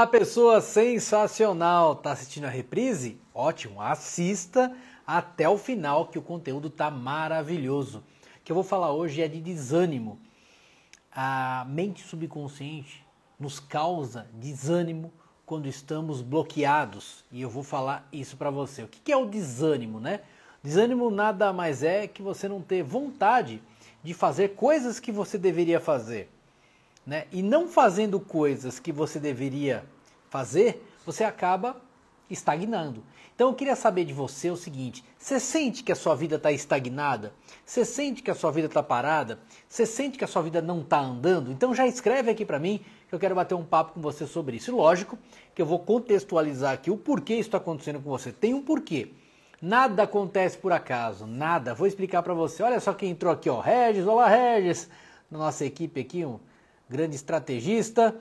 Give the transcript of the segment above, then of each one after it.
A pessoa sensacional tá assistindo a reprise? Ótimo, assista até o final que o conteúdo tá maravilhoso. O que eu vou falar hoje é de desânimo. A mente subconsciente nos causa desânimo quando estamos bloqueados e eu vou falar isso para você. O que é o desânimo, né? Desânimo nada mais é que você não ter vontade de fazer coisas que você deveria fazer né, e não fazendo coisas que você deveria fazer, você acaba estagnando. Então eu queria saber de você o seguinte: você sente que a sua vida está estagnada? Você sente que a sua vida está parada? Você sente que a sua vida não está andando? Então já escreve aqui para mim que eu quero bater um papo com você sobre isso. E lógico que eu vou contextualizar aqui o porquê isso está acontecendo com você. Tem um porquê. Nada acontece por acaso, nada. Vou explicar para você. Olha só quem entrou aqui, ó, Regis, olá Regis, na nossa equipe aqui, um grande estrategista,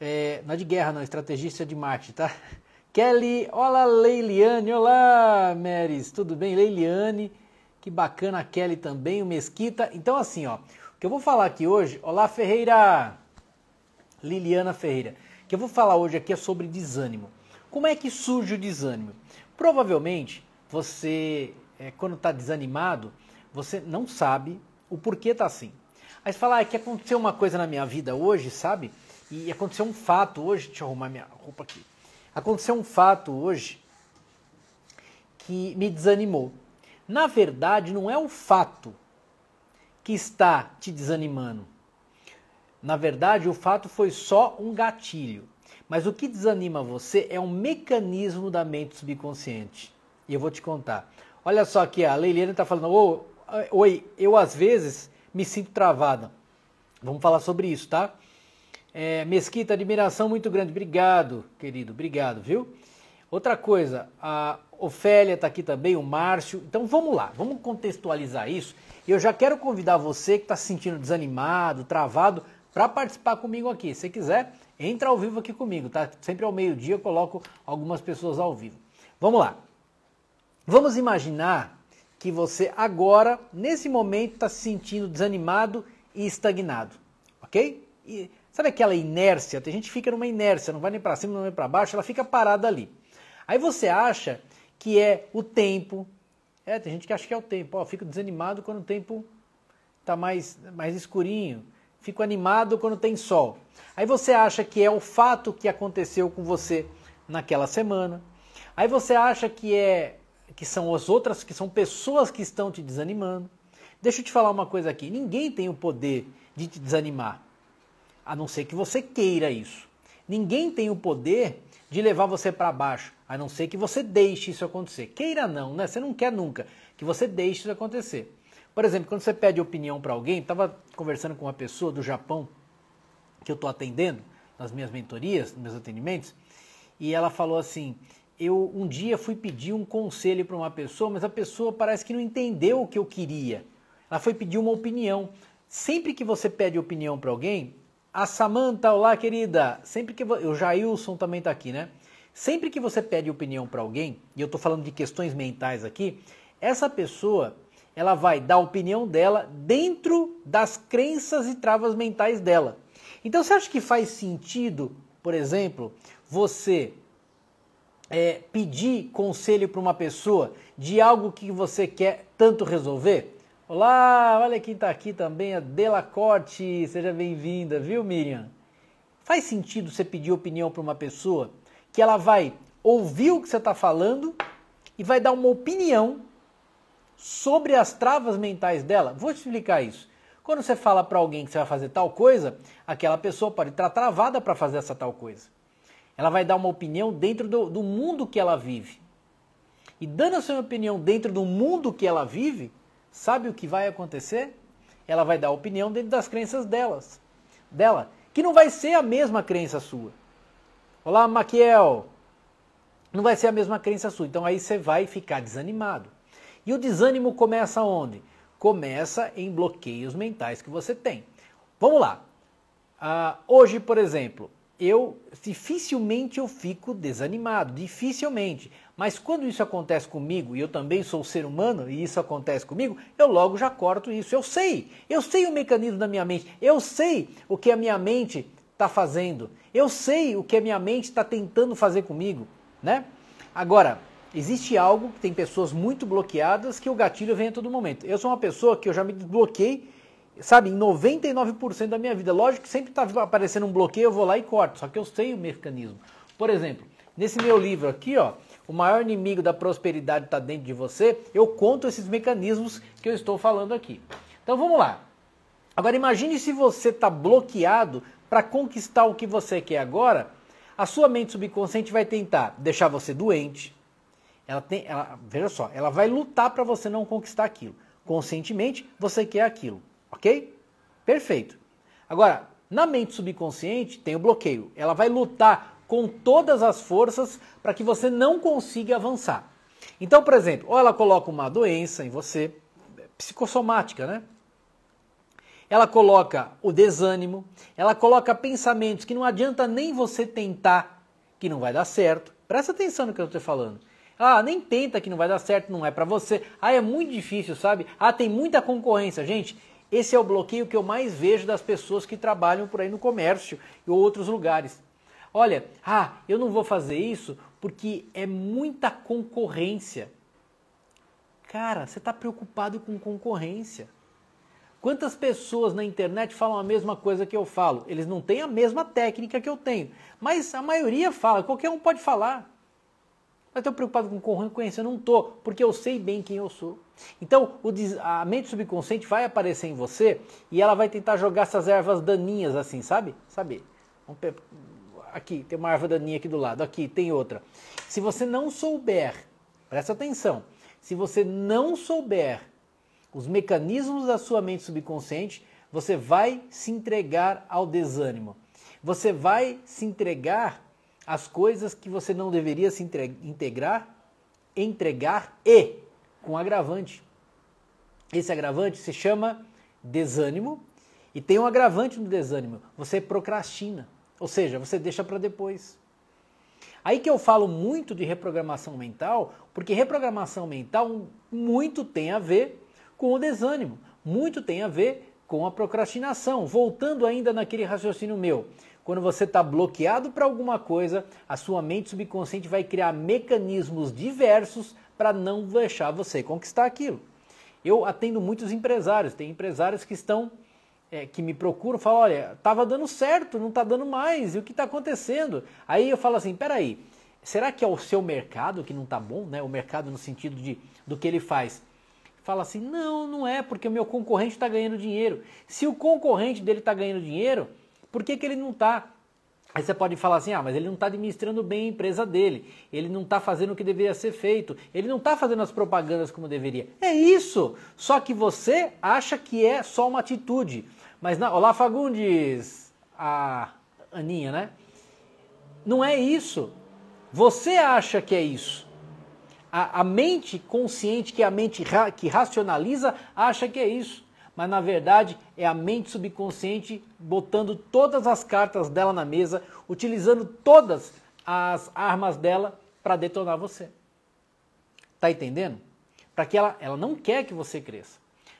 é, não é de guerra não, estrategista de Marte, tá? Kelly, olá Leiliane, olá Meris, tudo bem? Leiliane, que bacana a Kelly também, o Mesquita. Então assim, ó, o que eu vou falar aqui hoje, olá Ferreira, Liliana Ferreira, o que eu vou falar hoje aqui é sobre desânimo. Como é que surge o desânimo? Provavelmente você, é, quando está desanimado, você não sabe o porquê está assim. Mas falar ah, é que aconteceu uma coisa na minha vida hoje, sabe? E aconteceu um fato hoje. Deixa eu arrumar minha roupa aqui. Aconteceu um fato hoje que me desanimou. Na verdade, não é o fato que está te desanimando. Na verdade, o fato foi só um gatilho. Mas o que desanima você é um mecanismo da mente subconsciente. E eu vou te contar. Olha só aqui, a Leiliane está falando: oh, Oi, eu às vezes me sinto travada. Vamos falar sobre isso, tá? É, Mesquita, admiração muito grande. Obrigado, querido. Obrigado, viu? Outra coisa, a Ofélia está aqui também, o Márcio. Então vamos lá, vamos contextualizar isso. Eu já quero convidar você que está se sentindo desanimado, travado, para participar comigo aqui. Se quiser, entra ao vivo aqui comigo, tá? Sempre ao meio-dia eu coloco algumas pessoas ao vivo. Vamos lá. Vamos imaginar que você agora, nesse momento, está se sentindo desanimado e estagnado, ok? E sabe aquela inércia? Tem gente que fica numa inércia, não vai nem para cima, não vai para baixo, ela fica parada ali. Aí você acha que é o tempo. É, tem gente que acha que é o tempo. Ó, fico desanimado quando o tempo está mais, mais escurinho. Fico animado quando tem sol. Aí você acha que é o fato que aconteceu com você naquela semana. Aí você acha que é que são as outras, que são pessoas que estão te desanimando. Deixa eu te falar uma coisa aqui: ninguém tem o poder de te desanimar, a não ser que você queira isso. Ninguém tem o poder de levar você para baixo, a não ser que você deixe isso acontecer. Queira não, né? Você não quer nunca que você deixe isso acontecer. Por exemplo, quando você pede opinião para alguém, estava conversando com uma pessoa do Japão que eu estou atendendo nas minhas mentorias, nos meus atendimentos, e ela falou assim: eu um dia fui pedir um conselho para uma pessoa, mas a pessoa parece que não entendeu o que eu queria. Ela foi pedir uma opinião. Sempre que você pede opinião para alguém, a Samanta, olá querida. Sempre que o Jailson também está aqui, né? Sempre que você pede opinião para alguém, e eu estou falando de questões mentais aqui, essa pessoa ela vai dar a opinião dela dentro das crenças e travas mentais dela. Então você acha que faz sentido, por exemplo, você é, pedir conselho para uma pessoa de algo que você quer tanto resolver? Olá, olha quem está aqui também, a Dela Corte, seja bem-vinda, viu Miriam? Faz sentido você pedir opinião para uma pessoa que ela vai ouvir o que você está falando e vai dar uma opinião sobre as travas mentais dela? Vou te explicar isso. Quando você fala para alguém que você vai fazer tal coisa, aquela pessoa pode estar travada para fazer essa tal coisa. Ela vai dar uma opinião dentro do, do mundo que ela vive. E dando a sua opinião dentro do mundo que ela vive, sabe o que vai acontecer? Ela vai dar opinião dentro das crenças delas, dela, que não vai ser a mesma crença sua. Olá, Maquiel. Não vai ser a mesma crença sua. Então aí você vai ficar desanimado. E o desânimo começa onde? Começa em bloqueios mentais que você tem. Vamos lá. Uh, hoje, por exemplo, eu dificilmente eu fico desanimado, dificilmente. Mas quando isso acontece comigo, e eu também sou ser humano, e isso acontece comigo, eu logo já corto isso. Eu sei, eu sei o mecanismo da minha mente, eu sei o que a minha mente está fazendo, eu sei o que a minha mente está tentando fazer comigo, né? Agora, existe algo que tem pessoas muito bloqueadas que o gatilho vem a todo momento. Eu sou uma pessoa que eu já me desbloqueei sabe, em 99% da minha vida. Lógico que sempre está aparecendo um bloqueio, eu vou lá e corto, só que eu sei o mecanismo. Por exemplo, nesse meu livro aqui, ó, O Maior Inimigo da Prosperidade está dentro de você, eu conto esses mecanismos que eu estou falando aqui. Então vamos lá. Agora imagine se você está bloqueado para conquistar o que você quer agora, a sua mente subconsciente vai tentar deixar você doente. Ela tem, ela, veja só, ela vai lutar para você não conquistar aquilo. Conscientemente, você quer aquilo. Ok? Perfeito. Agora, na mente subconsciente tem o bloqueio. Ela vai lutar com todas as forças para que você não consiga avançar. Então, por exemplo, ou ela coloca uma doença em você, é psicossomática, né? Ela coloca o desânimo, ela coloca pensamentos que não adianta nem você tentar, que não vai dar certo. Presta atenção no que eu estou falando. Ah, nem tenta que não vai dar certo, não é para você. Ah, é muito difícil, sabe? Ah, tem muita concorrência. Gente, esse é o bloqueio que eu mais vejo das pessoas que trabalham por aí no comércio e outros lugares. Olha, ah, eu não vou fazer isso porque é muita concorrência. Cara, você está preocupado com concorrência. Quantas pessoas na internet falam a mesma coisa que eu falo? Eles não têm a mesma técnica que eu tenho, mas a maioria fala, qualquer um pode falar mas estou preocupado com eu não estou, porque eu sei bem quem eu sou. Então, o, a mente subconsciente vai aparecer em você e ela vai tentar jogar essas ervas daninhas assim, sabe? Sabe? Aqui, tem uma erva daninha aqui do lado, aqui, tem outra. Se você não souber, presta atenção, se você não souber os mecanismos da sua mente subconsciente, você vai se entregar ao desânimo. Você vai se entregar as coisas que você não deveria se integrar, entregar e com agravante. Esse agravante se chama desânimo e tem um agravante no desânimo. Você procrastina, ou seja, você deixa para depois. Aí que eu falo muito de reprogramação mental, porque reprogramação mental muito tem a ver com o desânimo, muito tem a ver com a procrastinação. Voltando ainda naquele raciocínio meu, quando você está bloqueado para alguma coisa, a sua mente subconsciente vai criar mecanismos diversos para não deixar você conquistar aquilo. Eu atendo muitos empresários, tem empresários que estão é, que me procuram, falam, olha, estava dando certo, não está dando mais, e o que está acontecendo? Aí eu falo assim, peraí, será que é o seu mercado que não está bom, né? O mercado no sentido de do que ele faz? Fala assim, não, não é, porque o meu concorrente está ganhando dinheiro. Se o concorrente dele está ganhando dinheiro, por que, que ele não está? Aí você pode falar assim, ah, mas ele não está administrando bem a empresa dele, ele não está fazendo o que deveria ser feito, ele não está fazendo as propagandas como deveria. É isso! Só que você acha que é só uma atitude. Mas na... Olá, Fagundes! A Aninha, né? Não é isso. Você acha que é isso. A, a mente consciente, que é a mente ra... que racionaliza, acha que é isso mas na verdade é a mente subconsciente botando todas as cartas dela na mesa, utilizando todas as armas dela para detonar você. Tá entendendo? Para que ela, ela não quer que você cresça.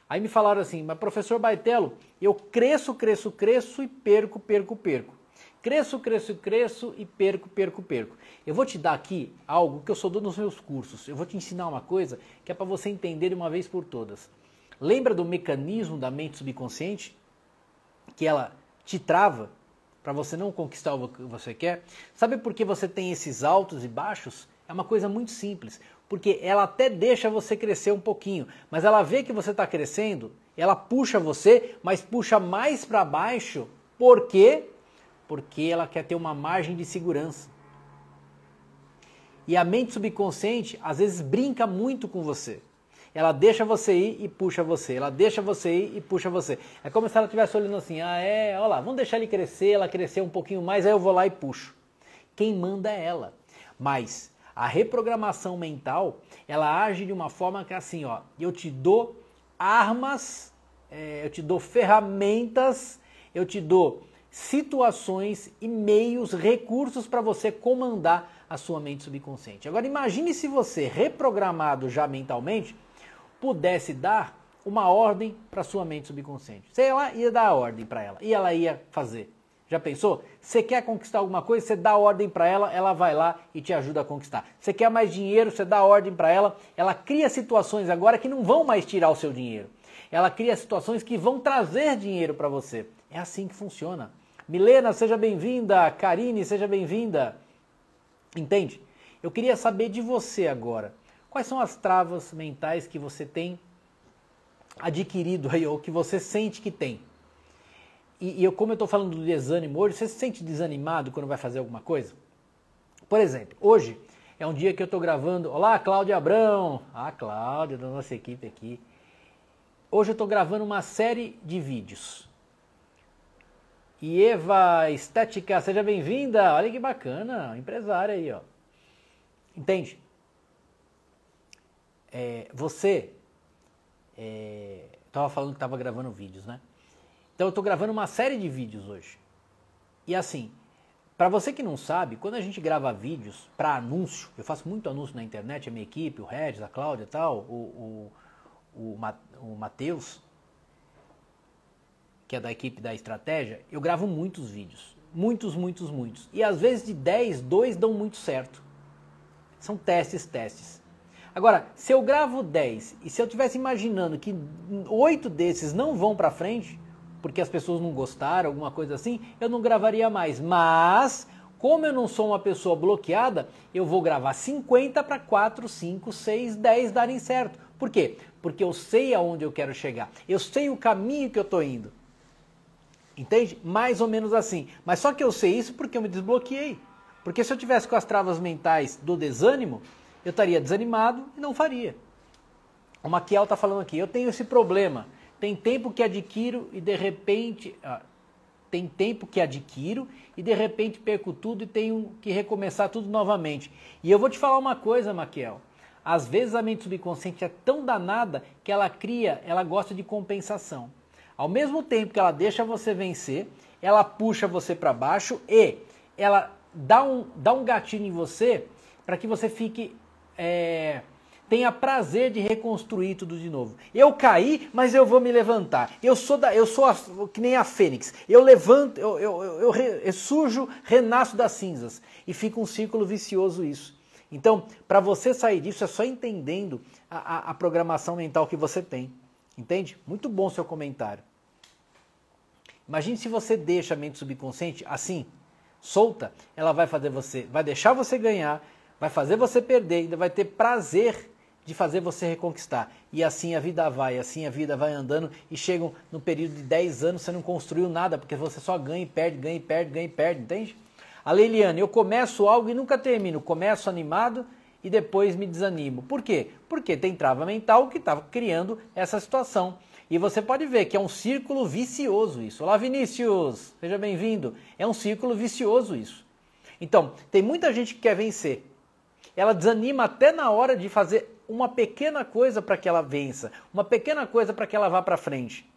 Aí me falaram assim, mas professor Baitelo, eu cresço, cresço, cresço e perco, perco, perco. Cresço, cresço, cresço e perco, perco, perco. Eu vou te dar aqui algo que eu sou dono nos meus cursos. Eu vou te ensinar uma coisa que é para você entender de uma vez por todas. Lembra do mecanismo da mente subconsciente? Que ela te trava para você não conquistar o que você quer? Sabe por que você tem esses altos e baixos? É uma coisa muito simples, porque ela até deixa você crescer um pouquinho, mas ela vê que você está crescendo, ela puxa você, mas puxa mais para baixo. Por quê? Porque ela quer ter uma margem de segurança. E a mente subconsciente às vezes brinca muito com você. Ela deixa você ir e puxa você. Ela deixa você ir e puxa você. É como se ela estivesse olhando assim: ah, é, olha lá, vamos deixar ele crescer, ela crescer um pouquinho mais, aí eu vou lá e puxo. Quem manda é ela. Mas a reprogramação mental, ela age de uma forma que é assim, ó, eu te dou armas, é, eu te dou ferramentas, eu te dou situações e meios, recursos para você comandar a sua mente subconsciente. Agora imagine se você reprogramado já mentalmente, pudesse dar uma ordem para sua mente subconsciente. sei lá ia dar a ordem para ela e ela ia fazer. Já pensou? Você quer conquistar alguma coisa, você dá ordem para ela, ela vai lá e te ajuda a conquistar. Você quer mais dinheiro, você dá ordem para ela, ela cria situações agora que não vão mais tirar o seu dinheiro. Ela cria situações que vão trazer dinheiro para você. É assim que funciona. Milena, seja bem-vinda. Karine, seja bem-vinda. Entende? Eu queria saber de você agora. Quais são as travas mentais que você tem adquirido aí, ou que você sente que tem? E, e eu, como eu estou falando do desânimo hoje, você se sente desanimado quando vai fazer alguma coisa? Por exemplo, hoje é um dia que eu estou gravando. Olá, Cláudia Abrão! A ah, Cláudia, da nossa equipe aqui. Hoje eu estou gravando uma série de vídeos. E Eva Estética, seja bem-vinda! Olha que bacana, empresária aí, ó. Entende? É, você. É, tava falando que tava gravando vídeos, né? Então eu tô gravando uma série de vídeos hoje. E assim, para você que não sabe, quando a gente grava vídeos para anúncio, eu faço muito anúncio na internet, a minha equipe, o Regis, a Cláudia e tal, o, o, o, o Matheus, que é da equipe da estratégia, eu gravo muitos vídeos. Muitos, muitos, muitos. E às vezes de 10, dois dão muito certo. São testes, testes. Agora, se eu gravo 10 e se eu tivesse imaginando que oito desses não vão para frente, porque as pessoas não gostaram, alguma coisa assim, eu não gravaria mais. Mas, como eu não sou uma pessoa bloqueada, eu vou gravar 50 para 4, 5, 6, 10 darem certo. Por quê? Porque eu sei aonde eu quero chegar. Eu sei o caminho que eu tô indo. Entende? Mais ou menos assim. Mas só que eu sei isso porque eu me desbloqueei. Porque se eu tivesse com as travas mentais do desânimo, eu estaria desanimado e não faria. O Maquiel está falando aqui, eu tenho esse problema. Tem tempo que adquiro e de repente. Ah, tem tempo que adquiro e de repente perco tudo e tenho que recomeçar tudo novamente. E eu vou te falar uma coisa, Maquiel. Às vezes a mente subconsciente é tão danada que ela cria, ela gosta de compensação. Ao mesmo tempo que ela deixa você vencer, ela puxa você para baixo e ela dá um, dá um gatilho em você para que você fique é, tenha prazer de reconstruir tudo de novo. Eu caí, mas eu vou me levantar. Eu sou da, eu sou a, que nem a fênix. Eu levanto, eu, eu, eu, eu, re, eu surjo, renasço das cinzas. E fica um círculo vicioso isso. Então, para você sair disso, é só entendendo a, a, a, programação mental que você tem. Entende? Muito bom seu comentário. Imagine se você deixa a mente subconsciente assim, solta, ela vai fazer você, vai deixar você ganhar, vai fazer você perder, ainda vai ter prazer de fazer você reconquistar. E assim a vida vai, assim a vida vai andando e chegam no período de 10 anos você não construiu nada, porque você só ganha e perde, ganha e perde, ganha e perde, entende? A Leiliane, eu começo algo e nunca termino. Começo animado e depois me desanimo. Por quê? Porque tem trava mental que está criando essa situação. E você pode ver que é um círculo vicioso isso. Olá, Vinícius! Seja bem-vindo. É um círculo vicioso isso. Então, tem muita gente que quer vencer, ela desanima até na hora de fazer uma pequena coisa para que ela vença, uma pequena coisa para que ela vá para frente.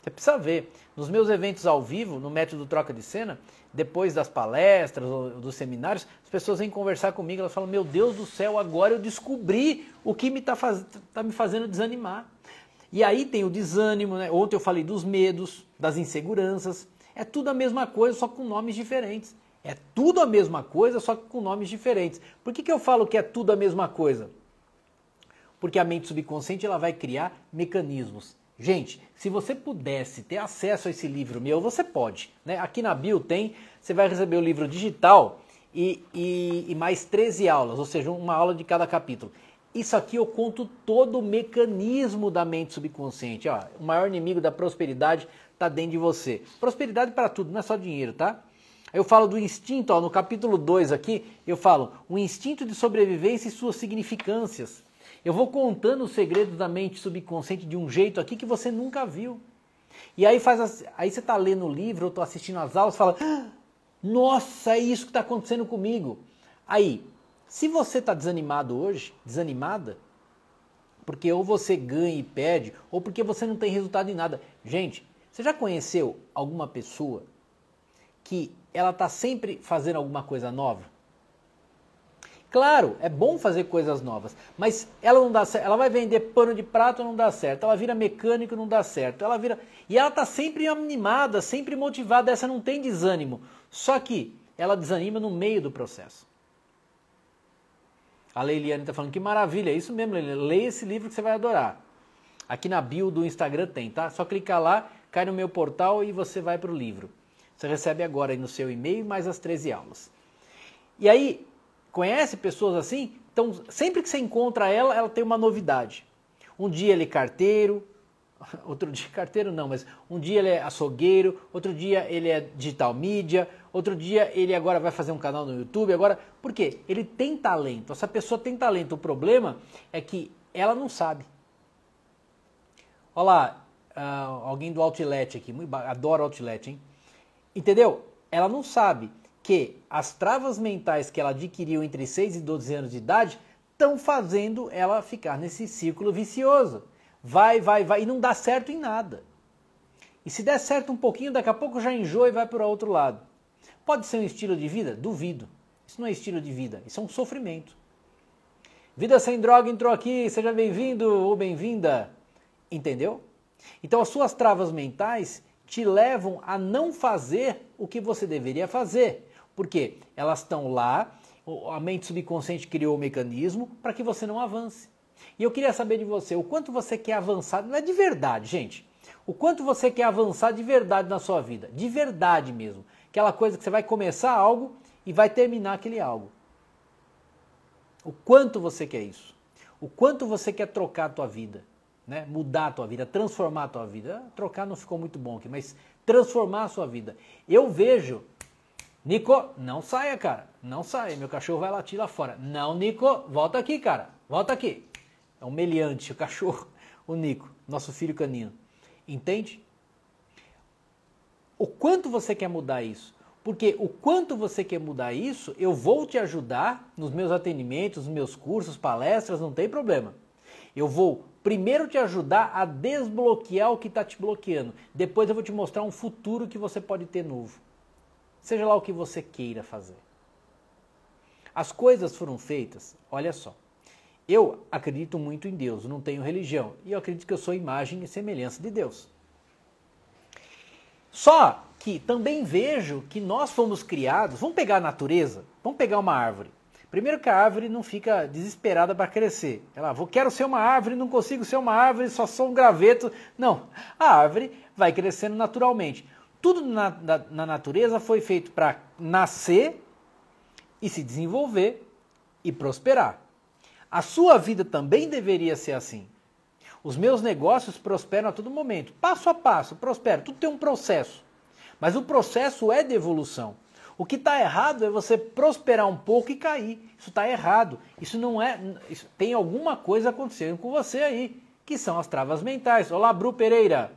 Você precisa ver. Nos meus eventos ao vivo, no método troca de cena, depois das palestras ou dos seminários, as pessoas vêm conversar comigo, elas falam: Meu Deus do céu, agora eu descobri o que me está faz... tá me fazendo desanimar. E aí tem o desânimo, né? Ontem eu falei dos medos, das inseguranças. É tudo a mesma coisa, só com nomes diferentes. É tudo a mesma coisa, só que com nomes diferentes. Por que, que eu falo que é tudo a mesma coisa? Porque a mente subconsciente ela vai criar mecanismos. Gente, se você pudesse ter acesso a esse livro meu, você pode. Né? Aqui na Bio tem, você vai receber o livro digital e, e, e mais 13 aulas, ou seja, uma aula de cada capítulo. Isso aqui eu conto todo o mecanismo da mente subconsciente. Ó, o maior inimigo da prosperidade está dentro de você. Prosperidade para tudo, não é só dinheiro, tá? Eu falo do instinto, ó, no capítulo 2 aqui, eu falo o instinto de sobrevivência e suas significâncias. Eu vou contando os segredos da mente subconsciente de um jeito aqui que você nunca viu. E aí faz aí você está lendo o livro, ou tô assistindo as aulas, fala: ah, "Nossa, é isso que está acontecendo comigo". Aí, se você está desanimado hoje, desanimada, porque ou você ganha e perde, ou porque você não tem resultado em nada. Gente, você já conheceu alguma pessoa que ela está sempre fazendo alguma coisa nova? Claro, é bom fazer coisas novas, mas ela não dá certo. Ela vai vender pano de prato, não dá certo. Ela vira mecânico, não dá certo. Ela vira e ela está sempre animada, sempre motivada. Essa não tem desânimo. Só que ela desanima no meio do processo. A Leiliane está falando que maravilha, é isso mesmo, Leiliane. Leia esse livro que você vai adorar. Aqui na bio do Instagram tem, tá? Só clicar lá, cai no meu portal e você vai para o livro. Você recebe agora no seu e-mail mais as 13 aulas. E aí, conhece pessoas assim? Então, sempre que você encontra ela, ela tem uma novidade. Um dia ele é carteiro, outro dia carteiro não, mas um dia ele é açougueiro, outro dia ele é digital mídia, outro dia ele agora vai fazer um canal no YouTube, agora, por quê? Ele tem talento. Essa pessoa tem talento. O problema é que ela não sabe. Olha lá, uh, alguém do Outlet aqui, adoro Outlet, hein? Entendeu? Ela não sabe que as travas mentais que ela adquiriu entre 6 e 12 anos de idade estão fazendo ela ficar nesse círculo vicioso. Vai, vai, vai, e não dá certo em nada. E se der certo um pouquinho, daqui a pouco já enjoa e vai para o outro lado. Pode ser um estilo de vida? Duvido. Isso não é estilo de vida, isso é um sofrimento. Vida sem droga entrou aqui, seja bem-vindo ou bem-vinda. Entendeu? Então as suas travas mentais te levam a não fazer o que você deveria fazer. Porque elas estão lá, a mente subconsciente criou o mecanismo para que você não avance. E eu queria saber de você, o quanto você quer avançar, não é de verdade, gente. O quanto você quer avançar de verdade na sua vida, de verdade mesmo. Aquela coisa que você vai começar algo e vai terminar aquele algo. O quanto você quer isso? O quanto você quer trocar a tua vida? né? mudar a tua vida, transformar a tua vida. Trocar não ficou muito bom aqui, mas transformar a sua vida. Eu vejo, Nico, não saia, cara, não saia, meu cachorro vai latir lá fora. Não, Nico, volta aqui, cara, volta aqui. É um meliante, o cachorro, o Nico, nosso filho canino. Entende? O quanto você quer mudar isso? Porque o quanto você quer mudar isso, eu vou te ajudar nos meus atendimentos, nos meus cursos, palestras, não tem problema. Eu vou primeiro te ajudar a desbloquear o que está te bloqueando. Depois eu vou te mostrar um futuro que você pode ter novo. Seja lá o que você queira fazer. As coisas foram feitas, olha só. Eu acredito muito em Deus, não tenho religião. E eu acredito que eu sou imagem e semelhança de Deus. Só que também vejo que nós fomos criados. Vamos pegar a natureza? Vamos pegar uma árvore. Primeiro que a árvore não fica desesperada para crescer. Ela, vou quero ser uma árvore, não consigo ser uma árvore, só sou um graveto. Não, a árvore vai crescendo naturalmente. Tudo na, na, na natureza foi feito para nascer e se desenvolver e prosperar. A sua vida também deveria ser assim. Os meus negócios prosperam a todo momento, passo a passo, prosperam. Tudo tem um processo. Mas o processo é de evolução. O que está errado é você prosperar um pouco e cair. Isso está errado. Isso não é. Isso, tem alguma coisa acontecendo com você aí, que são as travas mentais. Olá, Bru Pereira.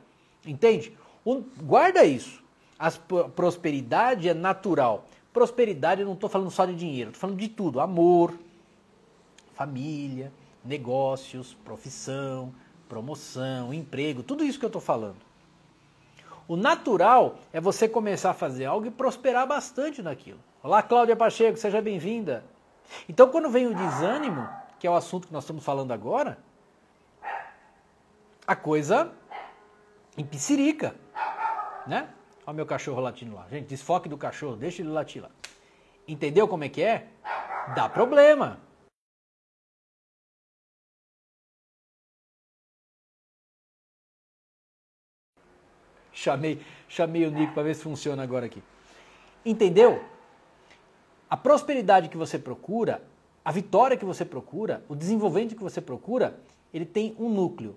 Entende? Um, guarda isso. A prosperidade é natural. Prosperidade, eu não estou falando só de dinheiro, estou falando de tudo: amor, família, negócios, profissão, promoção, emprego, tudo isso que eu estou falando. O natural é você começar a fazer algo e prosperar bastante naquilo. Olá, Cláudia Pacheco, seja bem-vinda. Então, quando vem o desânimo, que é o assunto que nós estamos falando agora, a coisa empicirica, né? Olha o meu cachorro latindo lá. Gente, desfoque do cachorro, deixa ele latir lá. Entendeu como é que é? Dá problema. chamei, chamei o Nico para ver se funciona agora aqui. Entendeu? A prosperidade que você procura, a vitória que você procura, o desenvolvimento que você procura, ele tem um núcleo,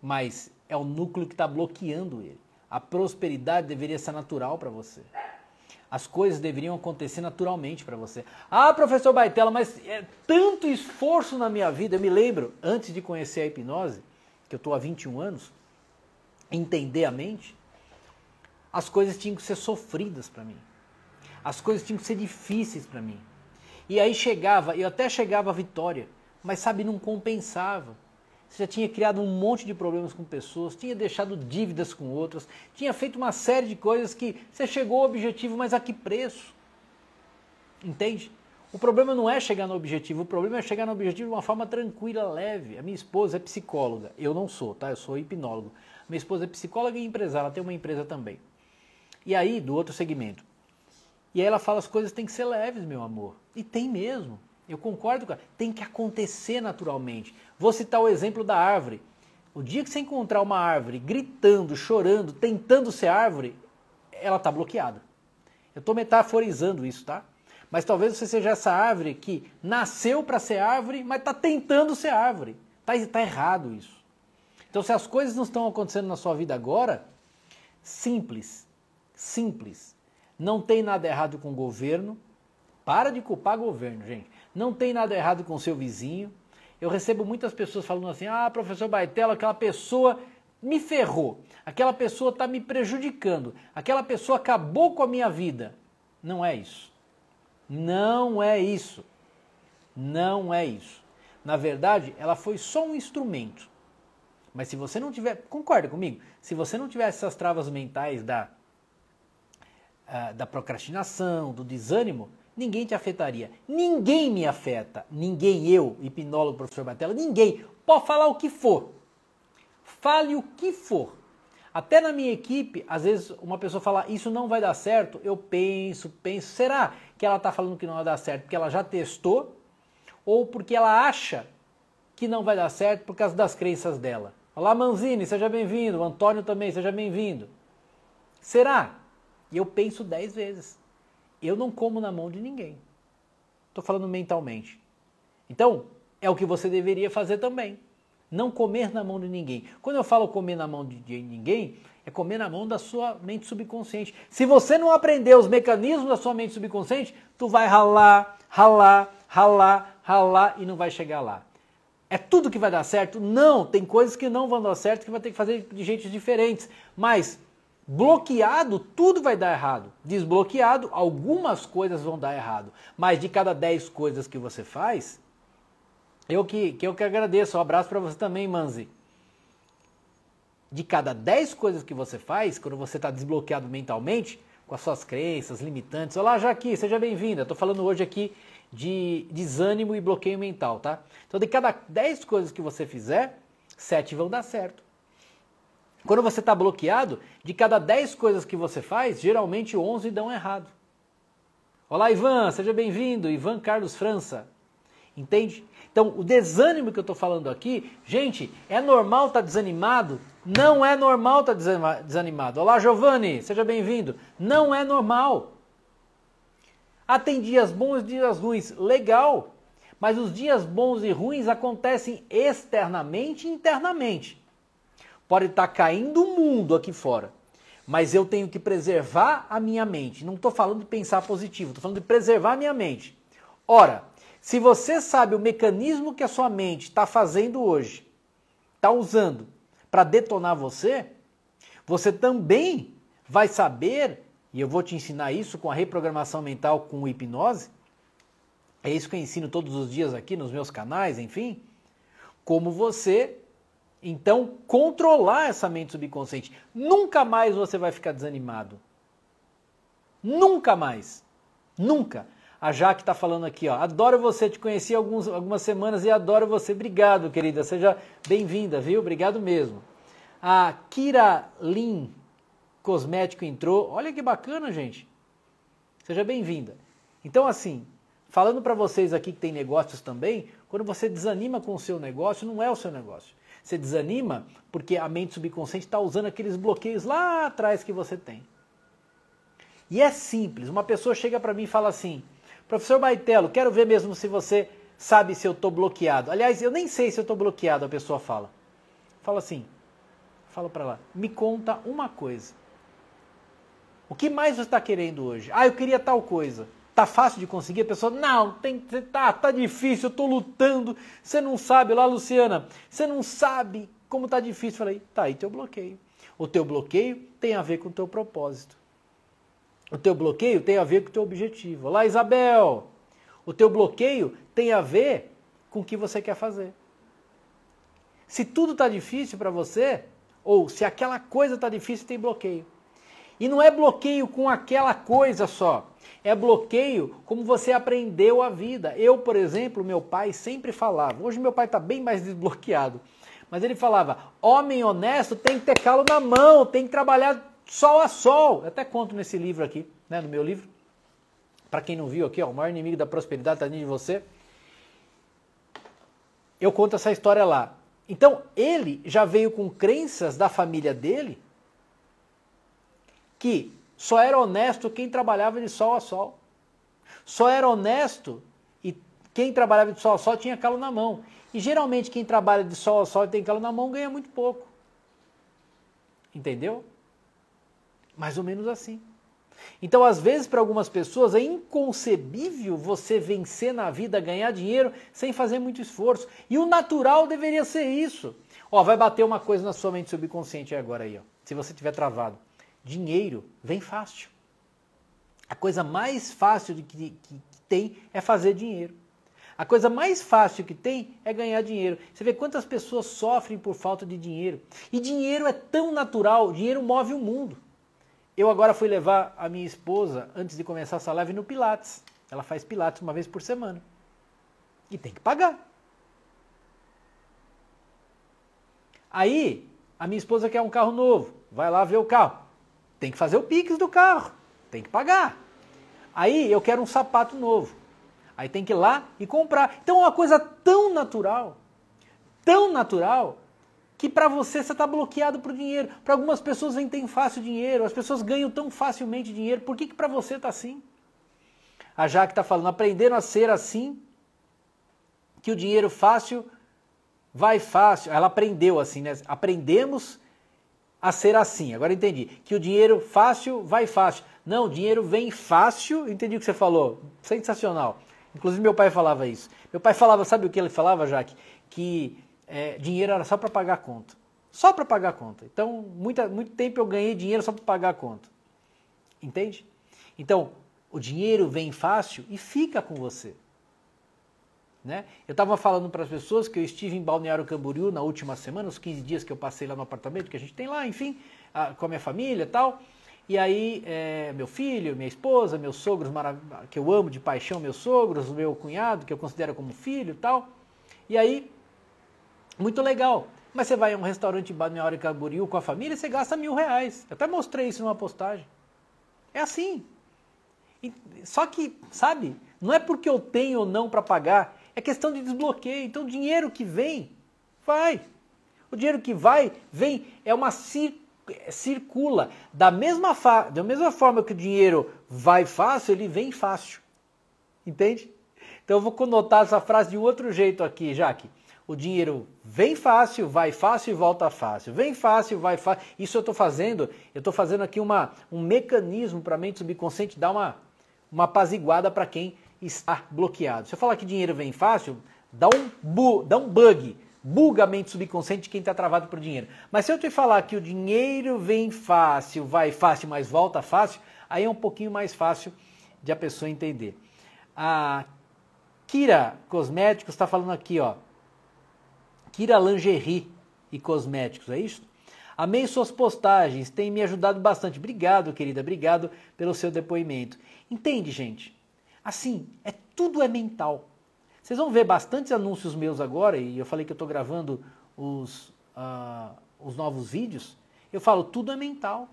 mas é o núcleo que está bloqueando ele. A prosperidade deveria ser natural para você. As coisas deveriam acontecer naturalmente para você. Ah, professor Baitela, mas é tanto esforço na minha vida. Eu me lembro, antes de conhecer a hipnose, que eu estou há 21 anos, entender a mente, as coisas tinham que ser sofridas para mim. As coisas tinham que ser difíceis para mim. E aí chegava, eu até chegava à vitória, mas sabe, não compensava. Você já tinha criado um monte de problemas com pessoas, tinha deixado dívidas com outras, tinha feito uma série de coisas que você chegou ao objetivo, mas a que preço? Entende? O problema não é chegar no objetivo, o problema é chegar no objetivo de uma forma tranquila, leve. A minha esposa é psicóloga, eu não sou, tá? Eu sou hipnólogo. Minha esposa é psicóloga e empresária, ela tem uma empresa também. E aí, do outro segmento. E aí ela fala: as coisas têm que ser leves, meu amor. E tem mesmo. Eu concordo com ela. Tem que acontecer naturalmente. Vou citar o exemplo da árvore. O dia que você encontrar uma árvore gritando, chorando, tentando ser árvore, ela está bloqueada. Eu estou metaforizando isso, tá? Mas talvez você seja essa árvore que nasceu para ser árvore, mas está tentando ser árvore. Está tá errado isso. Então, se as coisas não estão acontecendo na sua vida agora, simples, simples. Não tem nada errado com o governo. Para de culpar governo, gente. Não tem nada errado com o seu vizinho. Eu recebo muitas pessoas falando assim: ah, professor Baitelo, aquela pessoa me ferrou, aquela pessoa está me prejudicando, aquela pessoa acabou com a minha vida. Não é isso. Não é isso. Não é isso. Na verdade, ela foi só um instrumento. Mas se você não tiver, concorda comigo? Se você não tiver essas travas mentais da, uh, da procrastinação, do desânimo, ninguém te afetaria. Ninguém me afeta. Ninguém, eu, hipnólogo, professor Batella, ninguém. Pode falar o que for. Fale o que for. Até na minha equipe, às vezes uma pessoa fala, isso não vai dar certo, eu penso, penso, será que ela está falando que não vai dar certo porque ela já testou ou porque ela acha que não vai dar certo por causa das crenças dela? Olá, Manzini, seja bem-vindo. Antônio também, seja bem-vindo. Será? E eu penso dez vezes. Eu não como na mão de ninguém. Estou falando mentalmente. Então, é o que você deveria fazer também. Não comer na mão de ninguém. Quando eu falo comer na mão de ninguém, é comer na mão da sua mente subconsciente. Se você não aprender os mecanismos da sua mente subconsciente, tu vai ralar, ralar, ralar, ralar e não vai chegar lá é tudo que vai dar certo? Não, tem coisas que não vão dar certo que vai ter que fazer de jeitos diferentes. Mas bloqueado, tudo vai dar errado. Desbloqueado, algumas coisas vão dar errado. Mas de cada 10 coisas que você faz, eu que, que eu que agradeço. Um abraço para você também, Manzi. De cada 10 coisas que você faz, quando você está desbloqueado mentalmente, com as suas crenças limitantes. Olá, Jaqui, seja bem-vinda. Estou falando hoje aqui de desânimo e bloqueio mental, tá? Então, de cada 10 coisas que você fizer, 7 vão dar certo. Quando você está bloqueado, de cada 10 coisas que você faz, geralmente 11 dão errado. Olá, Ivan, seja bem-vindo. Ivan Carlos França. Entende? Então, o desânimo que eu estou falando aqui, gente, é normal estar tá desanimado? Não é normal estar tá desanimado. Olá, Giovanni, seja bem-vindo. Não é normal. Ah, tem dias bons e dias ruins. Legal! Mas os dias bons e ruins acontecem externamente e internamente. Pode estar tá caindo o mundo aqui fora, mas eu tenho que preservar a minha mente. Não estou falando de pensar positivo, estou falando de preservar a minha mente. Ora, se você sabe o mecanismo que a sua mente está fazendo hoje, está usando para detonar você, você também vai saber e eu vou te ensinar isso com a reprogramação mental com hipnose. É isso que eu ensino todos os dias aqui nos meus canais, enfim. Como você, então, controlar essa mente subconsciente. Nunca mais você vai ficar desanimado. Nunca mais. Nunca. A Jaque está falando aqui, ó. Adoro você, te conheci alguns, algumas semanas e adoro você. Obrigado, querida. Seja bem-vinda, viu? Obrigado mesmo. A Kira Lin cosmético entrou. Olha que bacana, gente. Seja bem-vinda. Então, assim, falando para vocês aqui que tem negócios também, quando você desanima com o seu negócio, não é o seu negócio. Você desanima porque a mente subconsciente está usando aqueles bloqueios lá atrás que você tem. E é simples. Uma pessoa chega para mim e fala assim: Professor Maitelo, quero ver mesmo se você sabe se eu estou bloqueado. Aliás, eu nem sei se eu estou bloqueado, a pessoa fala. Fala assim, fala para lá, me conta uma coisa. O que mais você está querendo hoje? Ah, eu queria tal coisa. Tá fácil de conseguir? A pessoa, não, tem que tá, tá difícil, eu tô lutando. Você não sabe, lá, Luciana, você não sabe como tá difícil. Eu falei, tá aí teu bloqueio. O teu bloqueio tem a ver com o teu propósito. O teu bloqueio tem a ver com o teu objetivo. Lá, Isabel, o teu bloqueio tem a ver com o que você quer fazer. Se tudo tá difícil para você, ou se aquela coisa tá difícil, tem bloqueio. E não é bloqueio com aquela coisa só. É bloqueio como você aprendeu a vida. Eu, por exemplo, meu pai sempre falava. Hoje meu pai está bem mais desbloqueado. Mas ele falava: homem honesto tem que ter calo na mão, tem que trabalhar sol a sol. Eu até conto nesse livro aqui, né, no meu livro. Para quem não viu aqui, ó, o maior inimigo da prosperidade está dentro de você. Eu conto essa história lá. Então, ele já veio com crenças da família dele que só era honesto quem trabalhava de sol a sol. Só era honesto e quem trabalhava de sol a sol tinha calo na mão. E geralmente quem trabalha de sol a sol e tem calo na mão ganha muito pouco. Entendeu? Mais ou menos assim. Então, às vezes, para algumas pessoas é inconcebível você vencer na vida, ganhar dinheiro sem fazer muito esforço. E o natural deveria ser isso. Ó, vai bater uma coisa na sua mente subconsciente agora aí, ó. Se você tiver travado dinheiro vem fácil. A coisa mais fácil que, que, que tem é fazer dinheiro. A coisa mais fácil que tem é ganhar dinheiro. Você vê quantas pessoas sofrem por falta de dinheiro. E dinheiro é tão natural, dinheiro move o mundo. Eu agora fui levar a minha esposa, antes de começar essa live, no Pilates. Ela faz Pilates uma vez por semana. E tem que pagar. Aí, a minha esposa quer um carro novo. Vai lá ver o carro. Tem que fazer o Pix do carro, tem que pagar. Aí eu quero um sapato novo. Aí tem que ir lá e comprar. Então é uma coisa tão natural, tão natural, que para você você está bloqueado por dinheiro. Para algumas pessoas vem tem fácil dinheiro, as pessoas ganham tão facilmente dinheiro. Por que, que para você está assim? A Jaque está falando, aprenderam a ser assim, que o dinheiro fácil vai fácil. Ela aprendeu assim, né? Aprendemos a ser assim. Agora entendi. Que o dinheiro fácil vai fácil. Não, o dinheiro vem fácil. Entendi o que você falou. Sensacional. Inclusive, meu pai falava isso. Meu pai falava, sabe o que ele falava, Jaque? Que é, dinheiro era só para pagar a conta. Só para pagar a conta. Então, muita, muito tempo eu ganhei dinheiro só para pagar a conta. Entende? Então, o dinheiro vem fácil e fica com você. Né? Eu estava falando para as pessoas que eu estive em Balneário Camboriú na última semana, os 15 dias que eu passei lá no apartamento que a gente tem lá, enfim, a, com a minha família e tal. E aí, é, meu filho, minha esposa, meus sogros, que eu amo de paixão, meus sogros, meu cunhado, que eu considero como filho e tal. E aí, muito legal. Mas você vai a um restaurante em Balneário Camboriú com a família e você gasta mil reais. Eu até mostrei isso numa postagem. É assim. E, só que, sabe, não é porque eu tenho ou não para pagar, é questão de desbloqueio. Então, o dinheiro que vem, vai. O dinheiro que vai, vem, é uma cir é, circula. Da mesma, da mesma forma que o dinheiro vai fácil, ele vem fácil. Entende? Então, eu vou conotar essa frase de outro jeito aqui, Jaque. O dinheiro vem fácil, vai fácil e volta fácil. Vem fácil, vai fácil. Isso eu estou fazendo, eu estou fazendo aqui uma, um mecanismo para a mente subconsciente dar uma, uma apaziguada para quem está bloqueado. Se eu falar que dinheiro vem fácil, dá um, bu, dá um bug, buga a mente subconsciente de quem está travado por dinheiro. Mas se eu te falar que o dinheiro vem fácil, vai fácil, mas volta fácil, aí é um pouquinho mais fácil de a pessoa entender. A Kira Cosméticos está falando aqui, ó. Kira Lingerie e Cosméticos, é isso? Amei suas postagens, tem me ajudado bastante. Obrigado, querida, obrigado pelo seu depoimento. Entende, gente? Assim, é tudo é mental. Vocês vão ver bastantes anúncios meus agora, e eu falei que eu estou gravando os, uh, os novos vídeos. Eu falo, tudo é mental.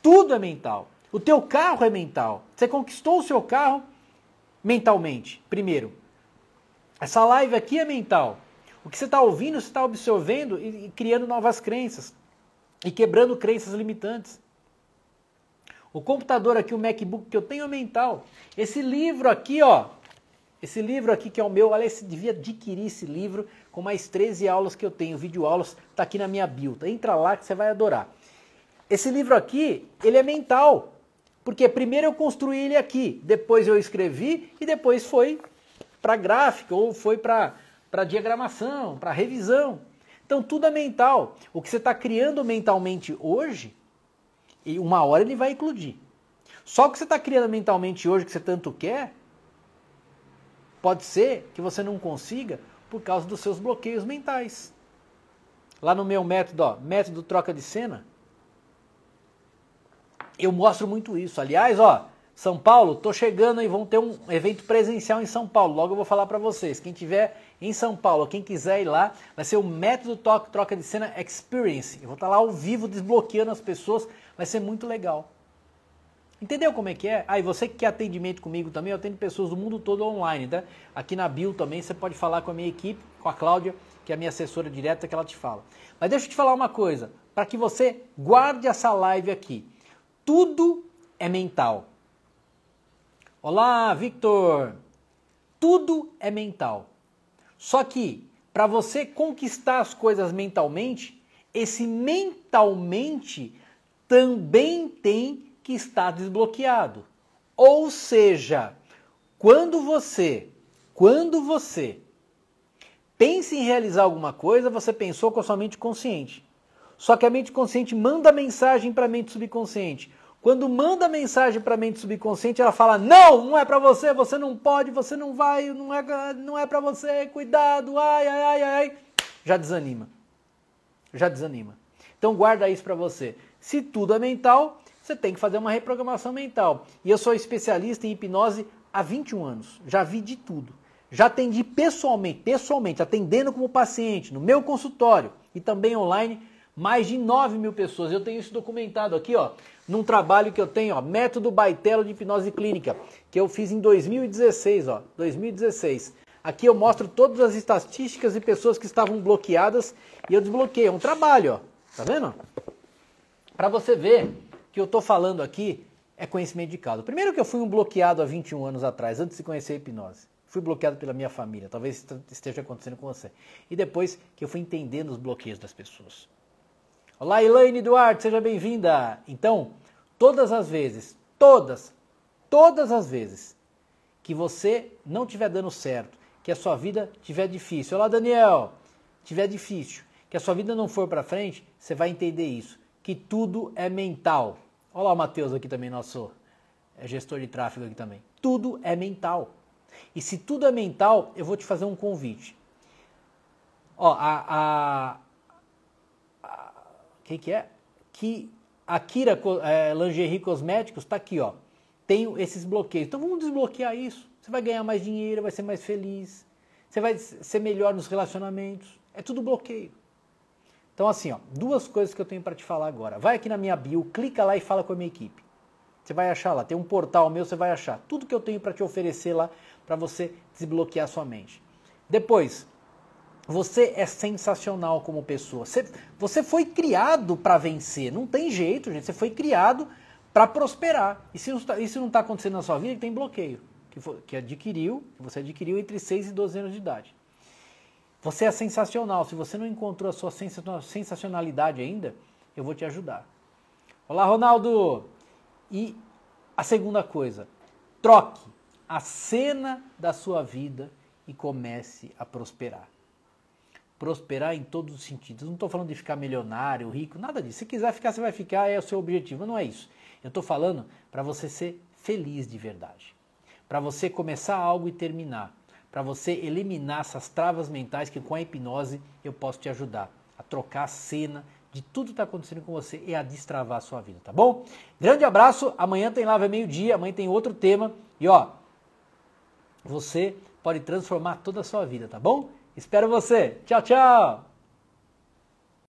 Tudo é mental. O teu carro é mental. Você conquistou o seu carro mentalmente, primeiro. Essa live aqui é mental. O que você está ouvindo, você está absorvendo e, e criando novas crenças. E quebrando crenças limitantes. O computador aqui, o MacBook que eu tenho é mental. Esse livro aqui, ó, esse livro aqui que é o meu, olha, você devia adquirir esse livro com mais 13 aulas que eu tenho, vídeo aulas, tá aqui na minha build. Tá? Entra lá que você vai adorar. Esse livro aqui, ele é mental. Porque primeiro eu construí ele aqui, depois eu escrevi e depois foi para gráfica ou foi para diagramação, para revisão. Então tudo é mental. O que você está criando mentalmente hoje e uma hora ele vai eclodir. Só o que você está criando mentalmente hoje, que você tanto quer, pode ser que você não consiga por causa dos seus bloqueios mentais. Lá no meu método, ó, método troca de cena, eu mostro muito isso. Aliás, ó, São Paulo, tô chegando e vão ter um evento presencial em São Paulo. Logo eu vou falar para vocês. Quem tiver em São Paulo, quem quiser ir lá, vai ser o método troca de cena experience. Eu vou estar tá lá ao vivo desbloqueando as pessoas Vai ser muito legal. Entendeu como é que é? Aí ah, você que quer atendimento comigo também, eu atendo pessoas do mundo todo online, tá? Aqui na Bio também você pode falar com a minha equipe, com a Cláudia, que é a minha assessora direta, que ela te fala. Mas deixa eu te falar uma coisa, para que você guarde essa live aqui. Tudo é mental. Olá, Victor. Tudo é mental. Só que para você conquistar as coisas mentalmente, esse mentalmente também tem que estar desbloqueado. Ou seja, quando você, quando você pensa em realizar alguma coisa, você pensou com a sua mente consciente. Só que a mente consciente manda mensagem para a mente subconsciente. Quando manda mensagem para a mente subconsciente, ela fala: "Não, não é para você, você não pode, você não vai, não é não é para você, cuidado, ai ai ai ai". Já desanima. Já desanima. Então guarda isso para você. Se tudo é mental, você tem que fazer uma reprogramação mental. E eu sou especialista em hipnose há 21 anos. Já vi de tudo. Já atendi pessoalmente, pessoalmente, atendendo como paciente, no meu consultório e também online, mais de 9 mil pessoas. Eu tenho isso documentado aqui, ó, num trabalho que eu tenho, ó, Método Baitelo de Hipnose Clínica, que eu fiz em 2016, ó, 2016. Aqui eu mostro todas as estatísticas e pessoas que estavam bloqueadas e eu desbloqueei. É um trabalho, ó. Tá vendo? Para você ver que eu estou falando aqui é conhecimento de causa. Primeiro que eu fui um bloqueado há 21 anos atrás, antes de conhecer a hipnose. Fui bloqueado pela minha família, talvez esteja acontecendo com você. E depois que eu fui entendendo os bloqueios das pessoas. Olá, Elaine Duarte, seja bem-vinda. Então, todas as vezes, todas, todas as vezes que você não estiver dando certo, que a sua vida estiver difícil. Olá, Daniel, estiver difícil, que a sua vida não for para frente, você vai entender isso que tudo é mental. Olha lá o Matheus aqui também, nosso é, gestor de tráfego aqui também. Tudo é mental. E se tudo é mental, eu vou te fazer um convite. Ó, a. a, quem que é? Que a Kira é, Lingerie Cosméticos está aqui, ó. Tenho esses bloqueios. Então vamos desbloquear isso. Você vai ganhar mais dinheiro, vai ser mais feliz. Você vai ser melhor nos relacionamentos. É tudo bloqueio. Então, assim, ó, duas coisas que eu tenho para te falar agora. Vai aqui na minha bio, clica lá e fala com a minha equipe. Você vai achar lá, tem um portal meu, você vai achar tudo que eu tenho para te oferecer lá para você desbloquear sua mente. Depois, você é sensacional como pessoa. Você, você foi criado para vencer. Não tem jeito, gente. Você foi criado para prosperar. E se isso não está tá acontecendo na sua vida, tem bloqueio que, que adquiriu, que você adquiriu entre 6 e 12 anos de idade. Você é sensacional. Se você não encontrou a sua sensacionalidade ainda, eu vou te ajudar. Olá, Ronaldo! E a segunda coisa, troque a cena da sua vida e comece a prosperar. Prosperar em todos os sentidos. não estou falando de ficar milionário, rico, nada disso. Se quiser ficar, você vai ficar, é o seu objetivo. Não é isso. Eu estou falando para você ser feliz de verdade. Para você começar algo e terminar para você eliminar essas travas mentais que com a hipnose eu posso te ajudar a trocar a cena de tudo que está acontecendo com você e a destravar a sua vida, tá bom? Grande abraço, amanhã tem live é meio-dia, amanhã tem outro tema e ó, você pode transformar toda a sua vida, tá bom? Espero você. Tchau, tchau.